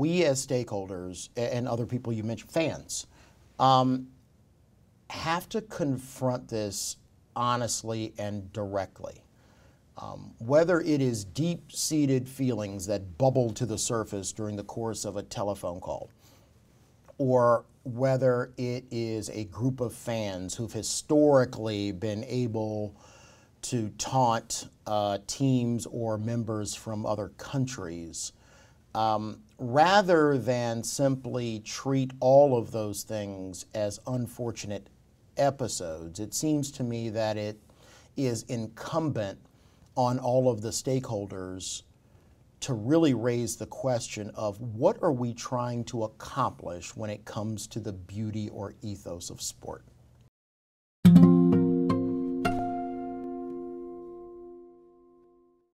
we as stakeholders and other people you mentioned, fans, um, have to confront this honestly and directly. Um, whether it is deep seated feelings that bubble to the surface during the course of a telephone call, or whether it is a group of fans who've historically been able to taunt uh, teams or members from other countries um, rather than simply treat all of those things as unfortunate episodes, it seems to me that it is incumbent on all of the stakeholders to really raise the question of what are we trying to accomplish when it comes to the beauty or ethos of sport.